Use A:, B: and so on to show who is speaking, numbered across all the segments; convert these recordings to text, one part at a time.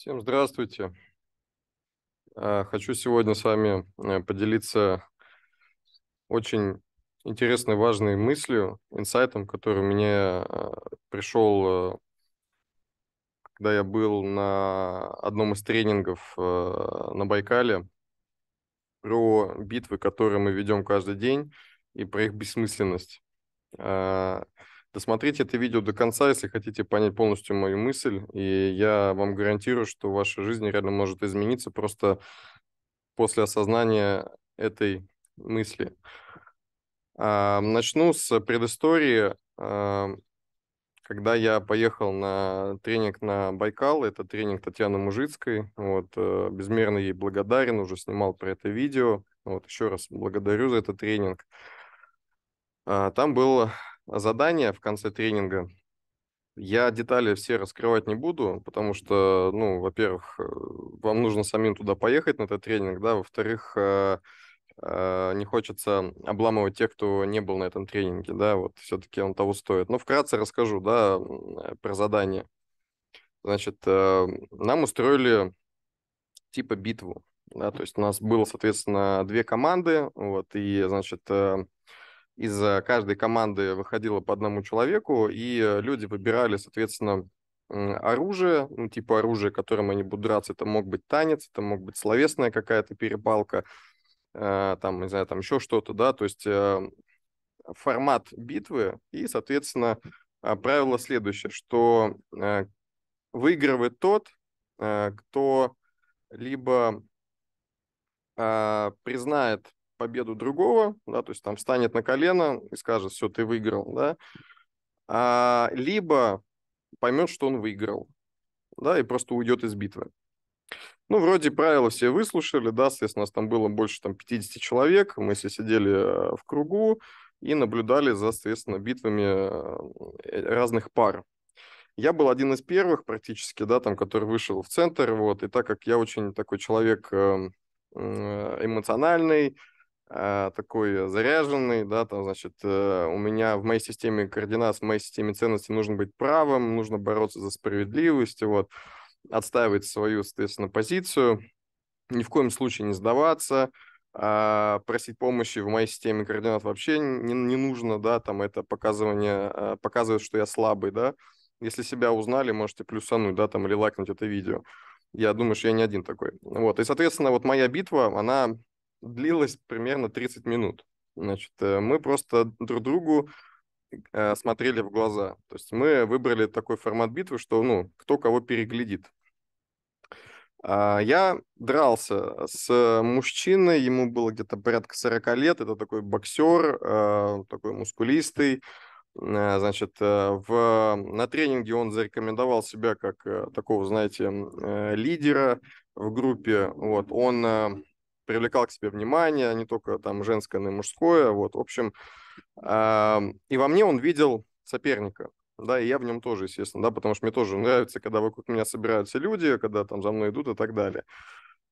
A: Всем здравствуйте. А, хочу сегодня с вами э, поделиться очень интересной, важной мыслью, инсайтом, который мне а, пришел, э, когда я был на одном из тренингов э, на Байкале, про битвы, которые мы ведем каждый день, и про их бессмысленность. А, Досмотрите это видео до конца, если хотите понять полностью мою мысль. И я вам гарантирую, что ваша жизнь реально может измениться просто после осознания этой мысли. А, начну с предыстории. А, когда я поехал на тренинг на Байкал, это тренинг Татьяны Мужицкой, вот, э, безмерно ей благодарен, уже снимал про это видео. Вот, еще раз благодарю за этот тренинг. А, там был Задание в конце тренинга. Я детали все раскрывать не буду, потому что, ну, во-первых, э, вам нужно самим туда поехать на этот тренинг, да, во-вторых, э, э, не хочется обламывать тех, кто не был на этом тренинге, да, вот все-таки он того стоит. Но вкратце расскажу, да, про задание. Значит, нам устроили типа битву, да, то есть у нас было, соответственно, две команды, вот, и, значит, из э, каждой команды выходило по одному человеку, и э, люди выбирали, соответственно, оружие, ну, типа оружие, которым они будут драться, это мог быть танец, это мог быть словесная какая-то перепалка, э, там, не знаю, там еще что-то, да, то есть формат битвы и, соответственно, а, правило следующее, что выигрывает тот, кто либо а, признает победу другого, да, то есть там встанет на колено и скажет, все, ты выиграл, да, а, либо поймет, что он выиграл, да, и просто уйдет из битвы. Ну, вроде правила все выслушали, да, соответственно, у нас там было больше там 50 человек, мы все сидели э, в кругу и наблюдали за, соответственно, битвами э, э, разных пар. Я был один из первых практически, да, там, который вышел в центр, вот, и так как я очень такой человек эм, эмоциональный, а, такой заряженный, да, там, значит, э, у меня в моей системе координат, в моей системе ценностей нужно быть правым, нужно бороться за справедливость, вот, отстаивать свою, соответственно, позицию, ни в коем случае не сдаваться, а, просить помощи в моей системе координат вообще не, не нужно, да, там это показывание, а, показывает, что я слабый, да, если себя узнали, можете плюсануть, да, там, или лайкнуть это видео. Я думаю, что я не один такой. Вот, и, соответственно, вот моя битва, она длилось примерно 30 минут. Значит, э, мы просто друг другу э, смотрели в глаза. То есть мы выбрали такой формат битвы, что, ну, кто кого переглядит. А, я дрался с мужчиной, ему было где-то порядка 40 лет, это такой боксер, э, такой мускулистый. Значит, в, на тренинге он зарекомендовал себя как такого, знаете, лидера в группе. Вот, он привлекал к себе внимание, не только там женское, но и мужское. Вот, в общем, э, и во мне он видел соперника. Да, и я в нем тоже, естественно, да, потому что мне тоже нравится, когда вокруг меня собираются люди, когда там за мной идут и так далее.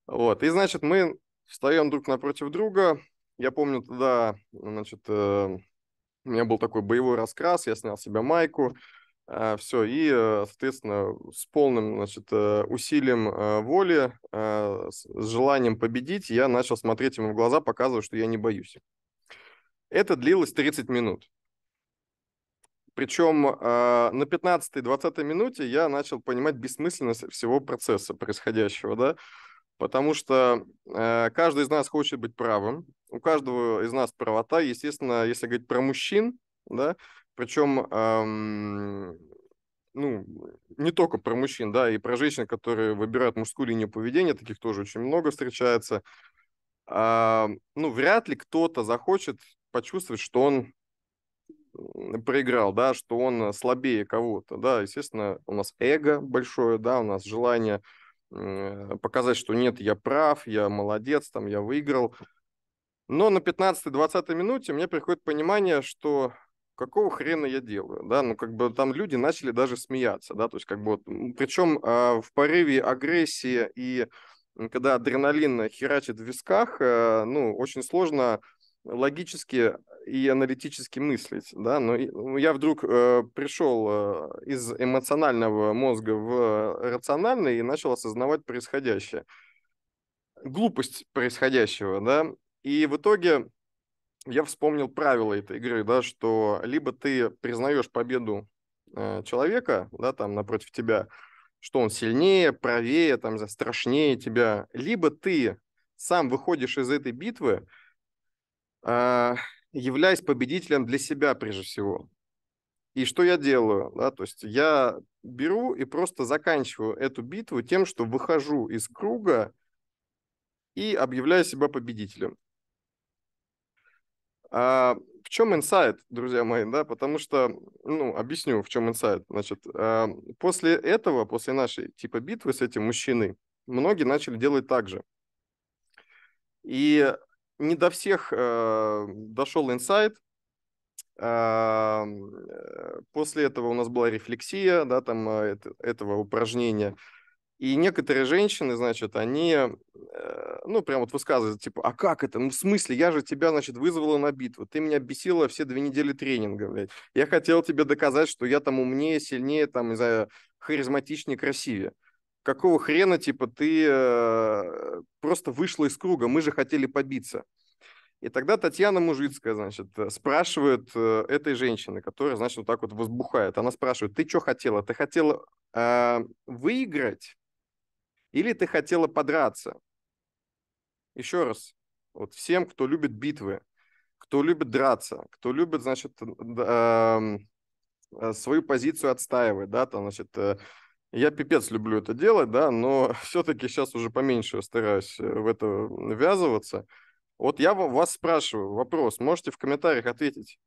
A: Вот, и значит, мы встаем друг напротив друга. Я помню тогда, значит, э, у меня был такой боевой раскрас, я снял себе майку, а, Все, и, э, соответственно, с полным значит, э, усилием э, воли, с желанием победить, я начал смотреть ему в глаза, показывая, что я не боюсь. Это длилось 30 минут. Причем на 15-20 минуте я начал понимать бессмысленность всего процесса происходящего, да, потому что каждый из нас хочет быть правым, у каждого из нас правота, естественно, если говорить про мужчин, да, причем, эм, ну, не только про мужчин, да, и про женщин, которые выбирают мужскую линию поведения, таких тоже очень много встречается. Э, ну, вряд ли кто-то захочет почувствовать, что он проиграл, да, что он слабее кого-то, да, естественно, у нас эго большое, да, у нас желание показать, что нет, я прав, я молодец, там, я выиграл. Но на 15-20 минуте мне приходит понимание, что какого хрена я делаю, да, ну, как бы там люди начали даже смеяться, да, то есть как бы вот, причем э, в порыве агрессии и когда адреналин херачит в висках, э, ну, очень сложно логически и аналитически мыслить, да, но ну, я вдруг э, пришел э, из эмоционального мозга в рациональный и начал осознавать происходящее, глупость происходящего, да, и в итоге я вспомнил правила этой игры, да, что либо ты признаешь победу э, человека, да, там напротив тебя, что он сильнее, правее, там, страшнее тебя, либо ты сам выходишь из этой битвы, э, являясь победителем для себя прежде всего. И что я делаю? Да, то есть я беру и просто заканчиваю эту битву тем, что выхожу из круга и объявляю себя победителем. А, в чем инсайт, друзья мои, да, потому что, ну, объясню, в чем инсайт. Значит, а, после этого, после нашей типа битвы с этим мужчиной, многие начали делать так же. И не до всех э, а, дошел инсайт. А, э, после этого у нас была рефлексия, да, там э, этого упражнения. И некоторые женщины, значит, они, э, ну, прям вот высказывают, типа, а как это? Ну, в смысле, я же тебя, значит, вызвала на битву. Ты меня бесила все две недели тренинга, блядь. Я хотел тебе доказать, что я там умнее, сильнее, там, не знаю, харизматичнее, красивее. Какого хрена, типа, ты э, просто вышла из круга? Мы же хотели побиться. И тогда Татьяна Мужицкая, значит, э, спрашивает э, этой женщины, которая, значит, вот так вот возбухает. Она спрашивает, ты что хотела? Ты хотела э, выиграть или ты хотела подраться? Еще раз, вот всем, кто любит битвы, кто любит драться, кто любит, значит, эм, э, свою позицию отстаивать, да, там, значит, э, я пипец люблю это делать, да, но все-таки сейчас уже поменьше стараюсь э, в это ввязываться. Вот я вас спрашиваю вопрос, можете в комментариях ответить.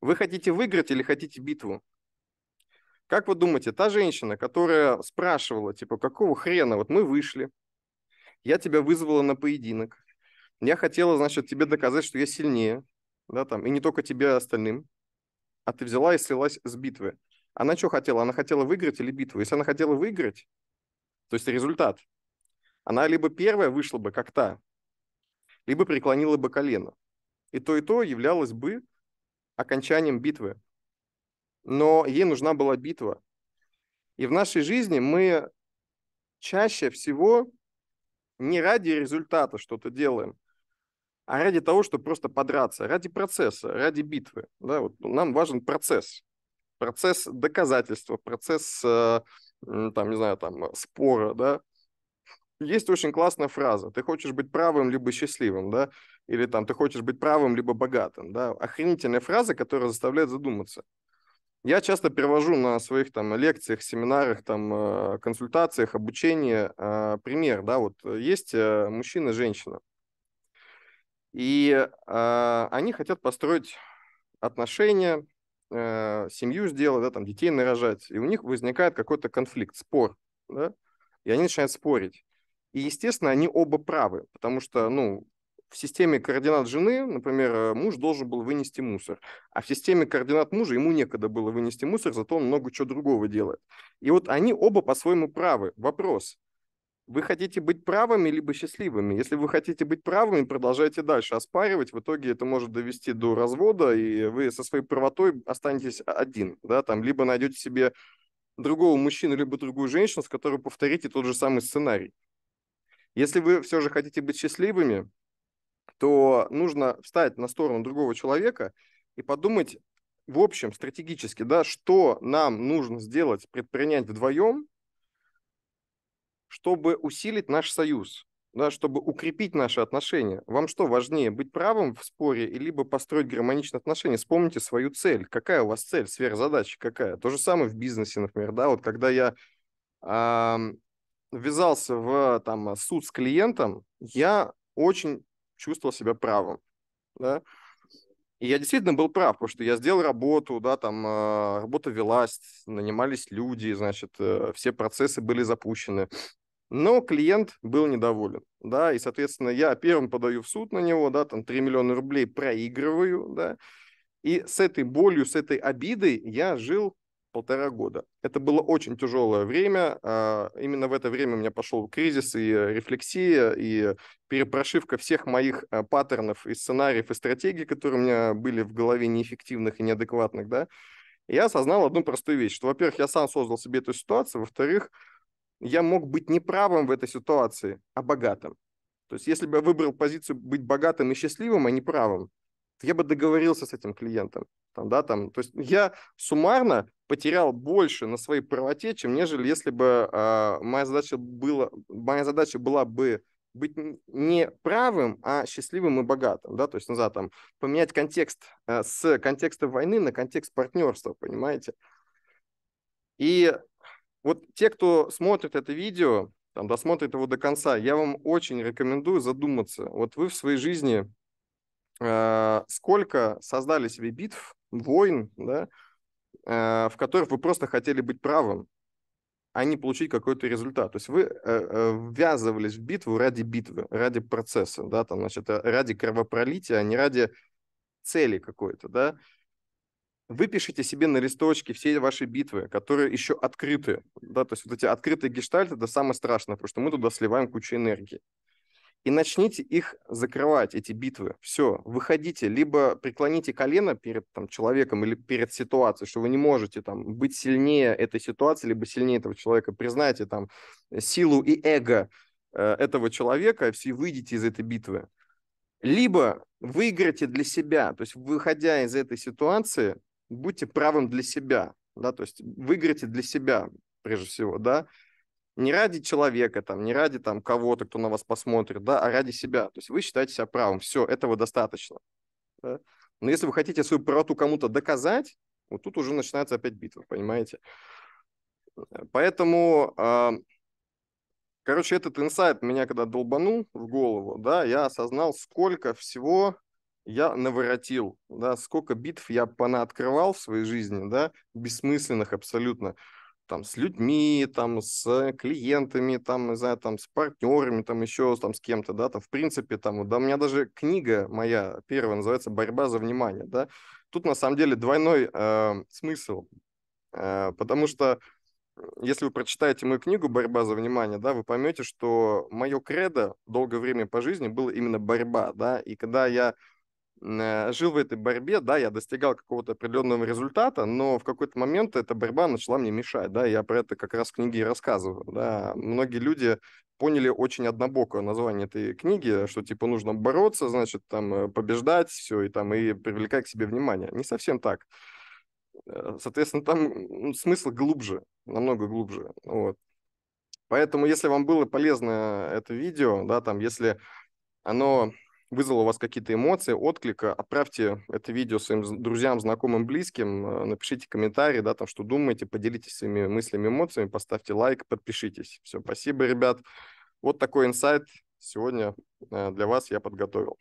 A: Вы хотите выиграть или хотите битву? Как вы думаете, та женщина, которая спрашивала, типа, какого хрена, вот мы вышли, я тебя вызвала на поединок, я хотела, значит, тебе доказать, что я сильнее, да, там, и не только тебе, а остальным, а ты взяла и слилась с битвы. Она что хотела? Она хотела выиграть или битву? Если она хотела выиграть, то есть результат, она либо первая вышла бы, как та, либо преклонила бы колено. И то, и то являлось бы окончанием битвы но ей нужна была битва. И в нашей жизни мы чаще всего не ради результата что-то делаем, а ради того, чтобы просто подраться, ради процесса, ради битвы. Да, вот нам важен процесс, процесс доказательства, процесс, э, там, не знаю, там, спора, да. Есть очень классная фраза. Ты хочешь быть правым, либо счастливым, да? Или там ты хочешь быть правым, либо богатым, да? Охренительная фраза, которая заставляет задуматься. Я часто привожу на своих там лекциях, семинарах, там э, консультациях, обучении э, пример, да, вот э, есть мужчина, женщина, и они хотят построить отношения, семью сделать, да, там детей нарожать, и у них возникает какой-то конфликт, спор, да, и они начинают спорить. И, естественно, они оба правы, потому что, ну, в системе координат жены, например, э, муж должен был вынести мусор, а в системе координат мужа ему некогда было вынести мусор, зато он много чего другого делает. И вот они оба по-своему правы. Вопрос, вы хотите быть правыми либо счастливыми. Если вы хотите быть правыми, продолжайте дальше оспаривать. В итоге это может довести до развода, и вы со своей правотой останетесь один. Да, там, либо найдете себе другого мужчину, либо другую женщину, с которой повторите тот же самый сценарий. Если вы все же хотите быть счастливыми, то нужно встать на сторону другого человека и подумать в общем стратегически, да, что нам нужно сделать, предпринять вдвоем, чтобы усилить наш союз, да, чтобы укрепить наши отношения. Вам что важнее, быть правым в споре или либо построить гармоничные отношения? Вспомните свою цель. Какая у вас цель, сфера какая? То же самое в бизнесе, например, да, вот когда я э, ввязался в там суд с клиентом, я очень чувствовал себя правым, да. И я действительно был прав, потому что я сделал работу, да, там э, работа велась, нанимались люди, значит, э, все процессы были запущены. Но клиент был недоволен, да, и, соответственно, я первым подаю в суд на него, да, там 3 миллиона рублей проигрываю, да, и с этой болью, с этой обидой я жил полтора года. Это было очень тяжелое время. А, именно в это время у меня пошел кризис и э, рефлексия, и перепрошивка всех моих э, паттернов и сценариев, и стратегий, которые у меня были в голове неэффективных и неадекватных, да. я осознал одну простую вещь, что, во-первых, я сам создал себе эту ситуацию, во-вторых, я мог быть не правым в этой ситуации, а богатым. То есть если бы я выбрал позицию быть богатым и счастливым, а не правым, я бы договорился с этим клиентом. Там, да, там, то есть я суммарно потерял больше на своей правоте, чем нежели если бы э, моя, задача была, моя задача была бы быть не правым, а счастливым и богатым, да, то есть назад ну, там поменять контекст э, с контекста войны на контекст партнерства, понимаете? И вот те, кто смотрит это видео, там досмотрит его до конца, я вам очень рекомендую задуматься. Вот вы в своей жизни Э, сколько создали себе битв, войн, да, э, в которых вы просто хотели быть правым, а не получить какой-то результат. То есть вы э, ввязывались в битву ради битвы, ради процесса, да, там, значит, ради кровопролития, а не ради цели какой-то, да. Выпишите себе на листочке все ваши битвы, которые еще открыты, да, то есть вот эти открытые гештальты, это самое страшное, потому что мы туда сливаем кучу энергии и начните их закрывать, эти битвы. Все, выходите, либо преклоните колено перед там, человеком или перед ситуацией, что вы не можете там, быть сильнее этой ситуации, либо сильнее этого человека. Признайте там силу и эго э, этого человека, и все выйдите из этой битвы. Либо выиграйте для себя, то есть выходя из этой ситуации, будьте правым для себя, да, то есть выиграйте для себя прежде всего, да, не ради человека, там, не ради там кого-то, кто на вас посмотрит, да, а ради себя. То есть вы считаете себя правым, все, этого достаточно. Да? Но если вы хотите свою правоту кому-то доказать, вот тут уже начинается опять битва, понимаете? Поэтому, а, короче, этот инсайт меня когда долбанул в голову, да, я осознал, сколько всего я наворотил, да, сколько битв я понаоткрывал в своей жизни, да, бессмысленных абсолютно там, с людьми, там, с клиентами, там, не знаю, там, с партнерами, там, еще там, с кем-то, да, там, в принципе, там, да, у меня даже книга моя первая называется «Борьба за внимание», да, тут, на самом деле, двойной э, смысл, э, потому что если вы прочитаете мою книгу «Борьба за внимание», да, вы поймете, что мое кредо долгое время по жизни было именно борьба, да, и когда я Э, жил в этой борьбе, да, я достигал какого-то определенного результата, но в какой-то момент эта борьба начала мне мешать, да, я про это как раз в книге и рассказываю, да, многие люди поняли очень однобокое название этой книги, что типа нужно бороться, значит, там э, побеждать все и там и привлекать к себе внимание. Не совсем так. Э, соответственно, там смысл глубже, намного глубже. Вот. Поэтому, если вам было полезно это видео, да, там, если оно вызвало у вас какие-то эмоции, отклика, отправьте это видео своим друзьям, знакомым, близким, э, напишите комментарии, да, там, что думаете, поделитесь своими мыслями, эмоциями, поставьте лайк, подпишитесь. Все, спасибо, ребят. Вот такой инсайт сегодня э, для вас я подготовил.